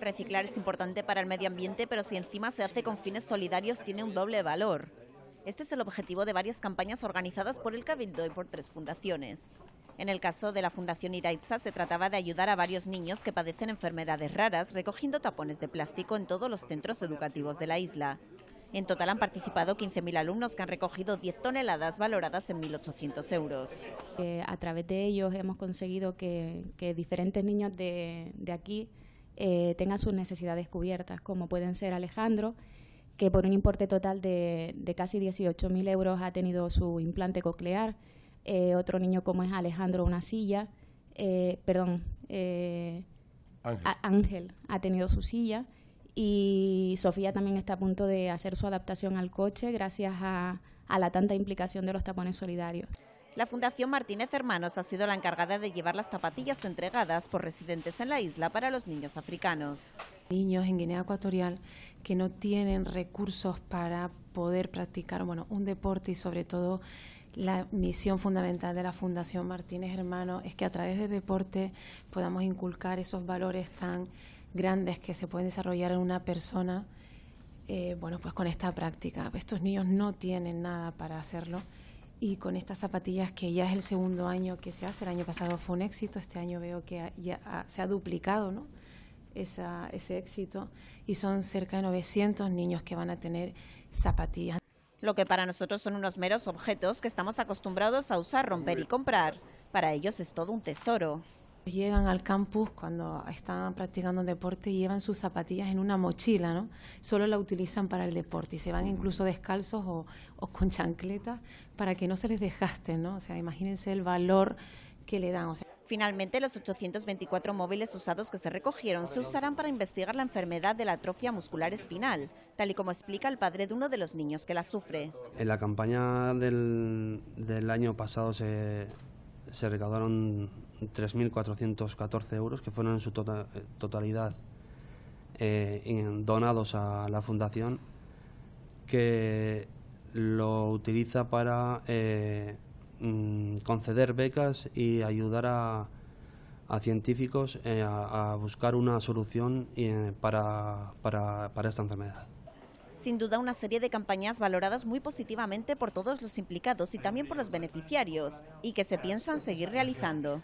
Reciclar es importante para el medio ambiente, pero si encima se hace con fines solidarios tiene un doble valor. Este es el objetivo de varias campañas organizadas por el Cabildo y por tres fundaciones. En el caso de la Fundación Iraitza se trataba de ayudar a varios niños que padecen enfermedades raras recogiendo tapones de plástico en todos los centros educativos de la isla. En total han participado 15.000 alumnos que han recogido 10 toneladas valoradas en 1.800 euros. Eh, a través de ellos hemos conseguido que, diferentes niños de aquí eh, tenga sus necesidades cubiertas, como pueden ser Alejandro, que por un importe total de, casi casi 18.000 euros ha tenido su implante coclear, eh, otro niño como es Alejandro, una silla, eh, perdón, Ángel. ha tenido su silla y Sofía también está a punto de hacer su adaptación al coche gracias a la tanta implicación de los tapones solidarios. La Fundación Martínez Hermanos ha sido la encargada de llevar las zapatillas entregadas por residentes en la isla para los niños africanos. Niños en Guinea Ecuatorial que no tienen recursos para poder practicar bueno, un deporte y sobre todo la misión fundamental de la Fundación Martínez Hermanos es que a través del deporte podamos inculcar esos valores tan grandes que se pueden desarrollar en una persona, eh, bueno, pues con esta práctica. Estos niños no tienen nada para hacerlo y con estas zapatillas que ya es el segundo año que se hace, el año pasado fue un éxito, este año veo que ya se ha duplicado ¿no? ese éxito y son cerca de 900 niños que van a tener zapatillas. Lo que para nosotros son unos meros objetos que estamos acostumbrados a usar, romper y comprar, para ellos es todo un tesoro llegan al campus cuando están practicando deporte y llevan sus zapatillas en una mochila, ¿no? Solo la utilizan para el deporte y se van incluso descalzos o, o con chancletas para que no se les desgaste, ¿no? O sea, imagínense el valor que le dan. Finalmente, los 824 móviles usados que se recogieron se usarán para investigar la enfermedad de la atrofia muscular espinal, tal y como explica el padre de uno de los niños que la sufre. En la campaña del, del año pasado se, se recaudaron 3.414 euros que fueron en su tota-, eh, totalidad eh, donados a la fundación que lo utiliza para eh, mm, conceder becas y ayudar a, científicos a, a, buscar una solución para, para, para esta enfermedad. Sin duda, una serie de campañas valoradas muy positivamente por todos los implicados y también por los beneficiarios, y que se piensan seguir realizando.